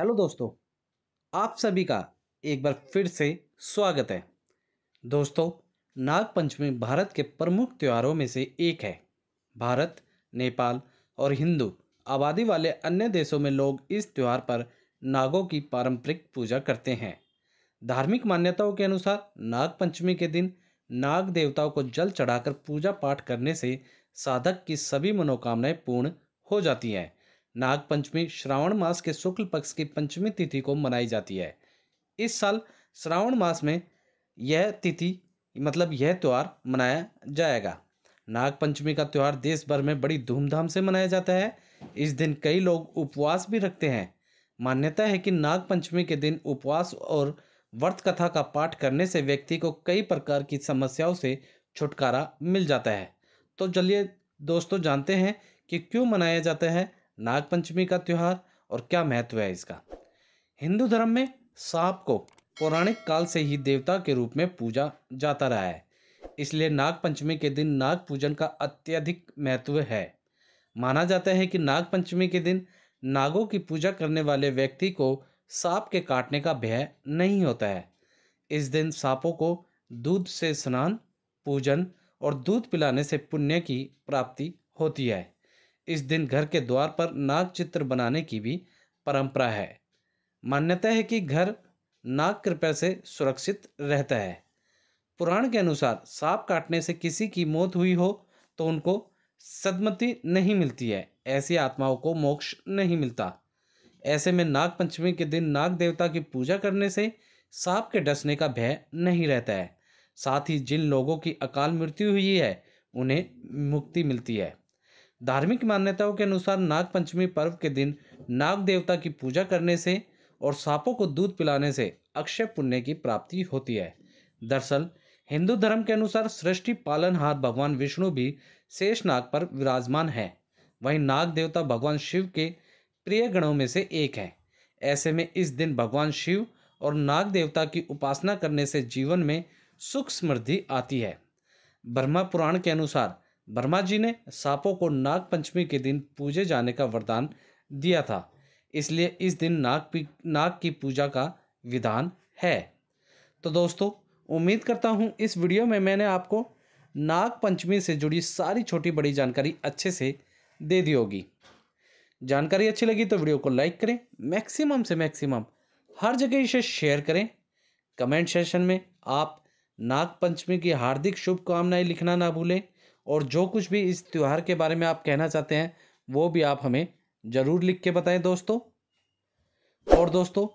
hello दोस्तों आप सभी का एक बार फिर से स्वागत है दोस्तों नाग पंचमी भारत के प्रमुख त्योहारों में से एक है भारत नेपाल और हिंदू आबादी वाले अन्य देशों में लोग इस त्यौहार पर नागों की पारंपरिक पूजा करते हैं धार्मिक मान्यताओं के अनुसार नाग पंचमी के दिन नाग देवताओं को जल चढ़ाकर पूजा पाठ करने से साधक की सभी मनोकामनाएं पूर्ण हो जाती हैं नागपंचमी श्रावण मास के शुक्ल पक्ष की पंचमी तिथि को मनाई जाती है इस साल श्रावण मास में यह तिथि मतलब यह त्यौहार मनाया जाएगा नागपंचमी का त्यौहार देश भर में बड़ी धूमधाम से मनाया जाता है इस दिन कई लोग उपवास भी रखते हैं मान्यता है कि नागपंचमी के दिन उपवास और व्रत कथा का पाठ करने से व्यक्ति को कई प्रकार की समस्याओं से छुटकारा मिल जाता है तो चलिए दोस्तों जानते हैं कि क्यों मनाया जाता है नागपंचमी का त्यौहार और क्या महत्व है इसका हिंदू धर्म में सांप को पौराणिक काल से ही देवता के रूप में पूजा जाता रहा है इसलिए नागपंचमी के दिन नाग पूजन का अत्यधिक महत्व है माना जाता है कि नागपंचमी के दिन नागों की पूजा करने वाले व्यक्ति को सांप के काटने का भय नहीं होता है इस दिन सांपों को दूध से स्नान पूजन और दूध पिलाने से पुण्य की प्राप्ति होती है इस दिन घर के द्वार पर नाग चित्र बनाने की भी परंपरा है मान्यता है कि घर नाग कृपया से सुरक्षित रहता है पुराण के अनुसार सांप काटने से किसी की मौत हुई हो तो उनको सदमति नहीं मिलती है ऐसी आत्माओं को मोक्ष नहीं मिलता ऐसे में नाग पंचमी के दिन नाग देवता की पूजा करने से सांप के डसने का भय नहीं रहता है साथ ही जिन लोगों की अकाल मृत्यु हुई है उन्हें मुक्ति मिलती है धार्मिक मान्यताओं के अनुसार नाग पंचमी पर्व के दिन नाग देवता की पूजा करने से और सांपों को दूध पिलाने से अक्षय पुण्य की प्राप्ति होती है दरअसल हिंदू धर्म के अनुसार सृष्टि पालनहार भगवान विष्णु भी शेष नाग पर विराजमान है वहीं नाग देवता भगवान शिव के प्रिय गणों में से एक है ऐसे में इस दिन भगवान शिव और नाग देवता की उपासना करने से जीवन में सुख समृद्धि आती है ब्रह्मा पुराण के अनुसार ब्रह्मा जी ने सांपों को नाग पंचमी के दिन पूजे जाने का वरदान दिया था इसलिए इस दिन नाग नाग की पूजा का विधान है तो दोस्तों उम्मीद करता हूँ इस वीडियो में मैंने आपको नाग पंचमी से जुड़ी सारी छोटी बड़ी जानकारी अच्छे से दे दी होगी जानकारी अच्छी लगी तो वीडियो को लाइक करें मैक्सिमम से मैक्सिमम हर जगह इसे शेयर करें कमेंट सेशन में आप नाग पंचमी की हार्दिक शुभकामनाएं लिखना ना भूलें और जो कुछ भी इस त्यौहार के बारे में आप कहना चाहते हैं वो भी आप हमें ज़रूर लिख के बताएं दोस्तों और दोस्तों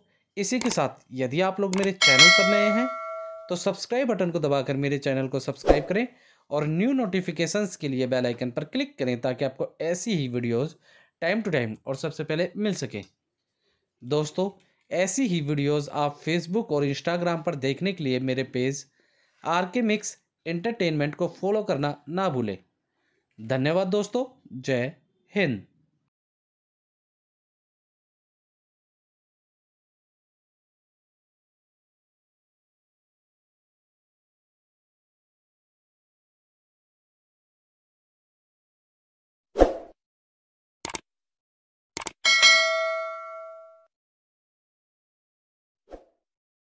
इसी के साथ यदि आप लोग मेरे चैनल पर नए हैं तो सब्सक्राइब बटन को दबाकर मेरे चैनल को सब्सक्राइब करें और न्यू नोटिफिकेशंस के लिए बेल आइकन पर क्लिक करें ताकि आपको ऐसी ही वीडियोस टाइम टू टाइम और सबसे पहले मिल सके दोस्तों ऐसी ही वीडियोस आप फेसबुक और इंस्टाग्राम पर देखने के लिए मेरे page R K mix entertainment को फॉलो करना ना भूलें धन्यवाद दोस्तों जय हिंद